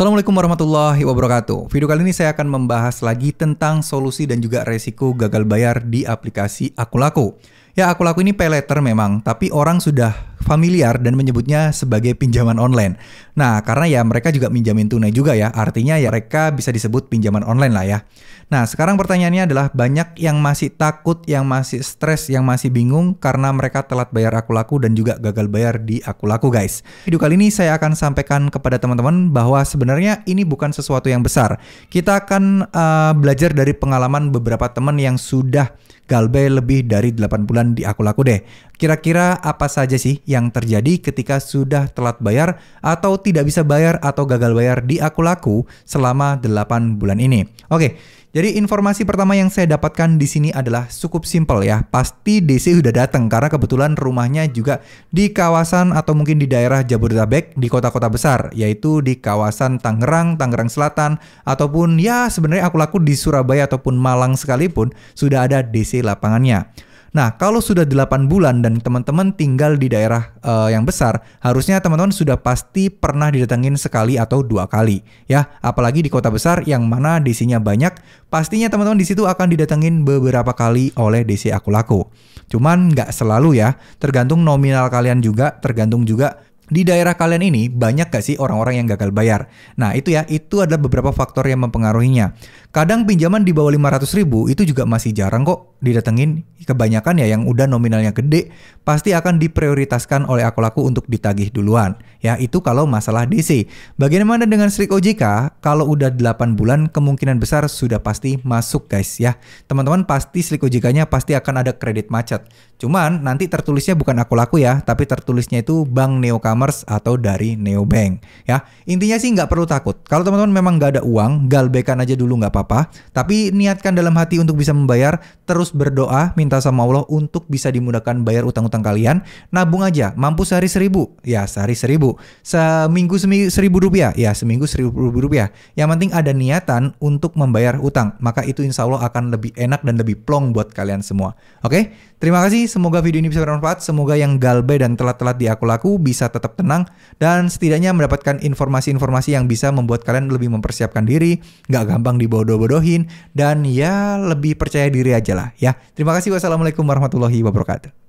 Assalamualaikum warahmatullahi wabarakatuh. Video kali ini saya akan membahas lagi tentang solusi dan juga resiko gagal bayar di aplikasi Akulaku. Ya, Akulaku ini pay letter memang, tapi orang sudah familiar dan menyebutnya sebagai pinjaman online. Nah, karena ya mereka juga minjamin tunai juga ya, artinya ya mereka bisa disebut pinjaman online lah ya. Nah, sekarang pertanyaannya adalah banyak yang masih takut, yang masih stres, yang masih bingung karena mereka telat bayar aku laku dan juga gagal bayar di aku laku guys. Video kali ini saya akan sampaikan kepada teman-teman bahwa sebenarnya ini bukan sesuatu yang besar. Kita akan uh, belajar dari pengalaman beberapa teman yang sudah galbe lebih dari 8 bulan di aku laku deh. Kira-kira apa saja sih yang terjadi ketika sudah telat bayar atau tidak bisa bayar atau gagal bayar di Aku Laku selama 8 bulan ini. Oke, jadi informasi pertama yang saya dapatkan di sini adalah cukup simpel ya. Pasti DC sudah datang karena kebetulan rumahnya juga di kawasan atau mungkin di daerah Jabodetabek di kota-kota besar, yaitu di kawasan Tangerang, Tangerang Selatan ataupun ya sebenarnya Aku Laku di Surabaya ataupun Malang sekalipun sudah ada DC lapangannya. Nah, kalau sudah 8 bulan dan teman-teman tinggal di daerah uh, yang besar, harusnya teman-teman sudah pasti pernah didatengin sekali atau dua kali, ya. Apalagi di kota besar yang mana DC-nya banyak, pastinya teman-teman di situ akan didatengin beberapa kali oleh DC aku laku. Cuman nggak selalu ya, tergantung nominal kalian juga, tergantung juga di daerah kalian ini banyak gak sih orang-orang yang gagal bayar? Nah itu ya, itu adalah beberapa faktor yang mempengaruhinya. Kadang pinjaman di bawah 500 ribu itu juga masih jarang kok didatengin kebanyakan ya yang udah nominalnya gede pasti akan diprioritaskan oleh aku laku untuk ditagih duluan. Ya, itu kalau masalah DC. Bagaimana dengan strik OJK? Kalau udah 8 bulan kemungkinan besar sudah pasti masuk guys ya. Teman-teman pasti strik OJK-nya pasti akan ada kredit macet. Cuman nanti tertulisnya bukan aku laku ya, tapi tertulisnya itu Bank Neo Commerce atau dari Neo Bank ya. Intinya sih nggak perlu takut. Kalau teman-teman memang nggak ada uang, galbekan aja dulu nggak apa-apa. Tapi niatkan dalam hati untuk bisa membayar terus terus berdoa minta sama Allah untuk bisa dimudahkan bayar utang-utang kalian. Nabung aja, mampu sehari seribu, ya sehari seribu. Seminggu seminggu seribu rupiah, ya seminggu seribu rupiah. Yang penting ada niatan untuk membayar utang. Maka itu insya Allah akan lebih enak dan lebih plong buat kalian semua. Oke, terima kasih. Semoga video ini bisa bermanfaat. Semoga yang galbe dan telat-telat di aku laku bisa tetap tenang. Dan setidaknya mendapatkan informasi-informasi yang bisa membuat kalian lebih mempersiapkan diri. Nggak gampang dibodoh-bodohin. Dan ya lebih percaya diri aja lah. Ya, terima kasih. Wassalamualaikum warahmatullahi wabarakatuh.